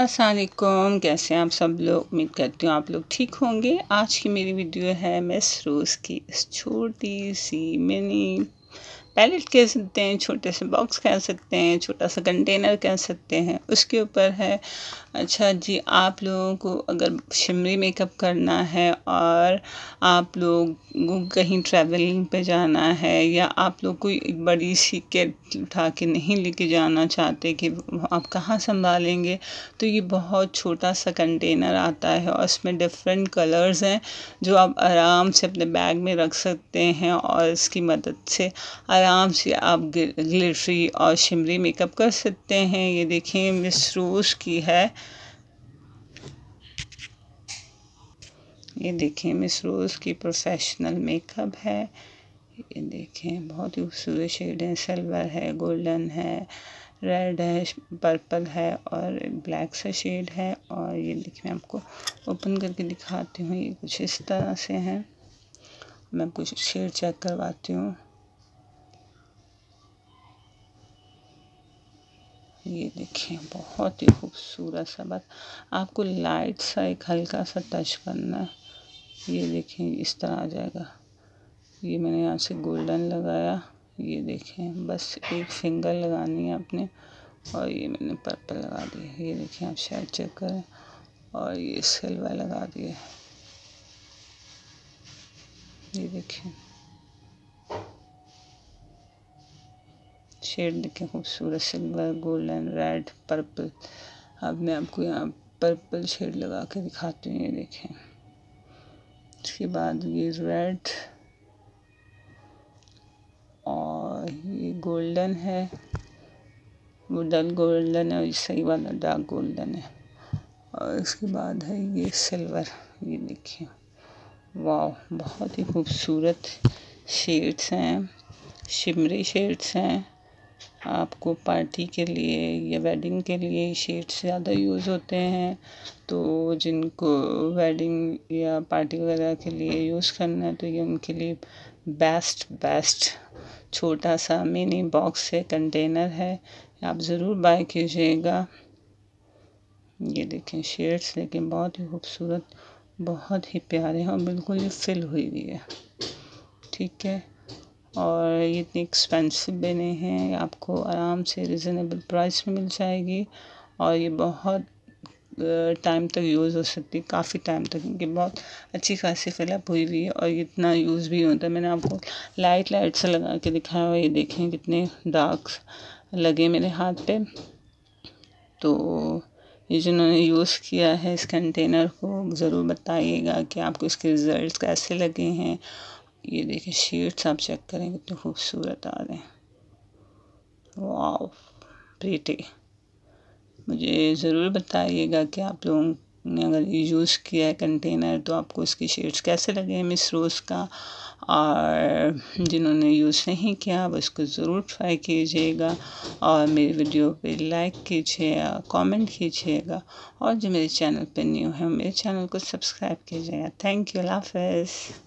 असलकुम कैसे हैं आप सब लोग उम्मीद करती हूँ आप लोग ठीक होंगे आज की मेरी वीडियो है रोज की इस छोटी सी मिनी पैलेट कह सकते हैं छोटे से बॉक्स कह सकते हैं छोटा सा कंटेनर कह सकते हैं उसके ऊपर है अच्छा जी आप लोगों को अगर शिमरी मेकअप करना है और आप लोग कहीं ट्रैवलिंग पे जाना है या आप लोग कोई बड़ी सी किट उठा के नहीं लेके जाना चाहते कि आप कहाँ संभालेंगे तो ये बहुत छोटा सा कंटेनर आता है और इसमें डिफरेंट कलर्स हैं जो आप आराम से अपने बैग में रख सकते हैं और इसकी मदद से आराम आराम से आप ग्लिटरी और शिमरी मेकअप कर सकते हैं ये देखें मिस रोज़ की है ये देखें मिस रोज़ की प्रोफेशनल मेकअप है ये देखें बहुत ही खूबसूरत शेड है सिल्वर है गोल्डन है रेड है पर्पल है और ब्लैक सा शेड है और ये देखिए मैं आपको ओपन करके दिखाती हूँ ये कुछ इस तरह से है मैं कुछ शेड चेक करवाती हूँ ये देखें बहुत ही खूबसूरत सा बस आपको लाइट सा एक हल्का सा टच करना है ये देखें इस तरह आ जाएगा ये मैंने यहाँ से गोल्डन लगाया ये देखें बस एक फिंगर लगानी है आपने और ये मैंने पर्पल लगा दिया ये देखें आप शायद चेक करें और ये सिल्वर लगा दिया ये देखें शेड देखे खूबसूरत सिल्वर गोल्डन रेड पर्पल अब मैं आपको यहाँ पर्पल शेड लगा के दिखाती हूँ ये देखें इसके बाद ये रेड और ये गोल्डन है वो डल गोल्डन है और सही वाला डार्क गोल्डन है और इसके बाद है ये सिल्वर ये देखिए वाह बहुत ही खूबसूरत शेड्स हैं शिमरी शेड्स हैं आपको पार्टी के लिए या वेडिंग के लिए शेड्स ज़्यादा यूज़ होते हैं तो जिनको वेडिंग या पार्टी वगैरह के लिए यूज़ करना है तो ये उनके लिए बेस्ट बेस्ट छोटा सा मिनी बॉक्स है कंटेनर है आप ज़रूर बाय कीजिएगा ये देखें शेड्स लेकिन बहुत ही खूबसूरत बहुत ही प्यारे हैं और बिल्कुल ये फिल हुई हुई है ठीक है और ये इतनी एक्सपेंसिव भी नहीं है आपको आराम से रिजनेबल प्राइस में मिल जाएगी और ये बहुत टाइम तक यूज़ हो सकती है काफ़ी टाइम तक इनकी बहुत अच्छी खासी फिलअप हुई हुई है और इतना यूज़ भी होता है मैंने आपको लाइट लाइट से लगा के दिखाया हुआ ये देखें कितने डार्क लगे मेरे हाथ पे तो ये जिन्होंने यूज़ किया है इस कंटेनर को ज़रूर बताइएगा कि आपको इसके रिज़ल्ट कैसे लगे हैं ये देखें शीट्स आप चेक करें कितने खूबसूरत आ रहे हैं वाह प्रीटी मुझे ज़रूर बताइएगा कि आप लोगों ने अगर ये यूज़ किया है कंटेनर तो आपको इसकी शेड्स कैसे लगे मिस रोज़ का और जिन्होंने यूज़ नहीं किया वो इसको ज़रूर ट्राई कीजिएगा और मेरी वीडियो पे लाइक कीजिएगा कमेंट कीजिएगा और जो मेरे चैनल पे न्यू है मेरे चैनल को सब्सक्राइब कीजिएगा थैंक यू हाफ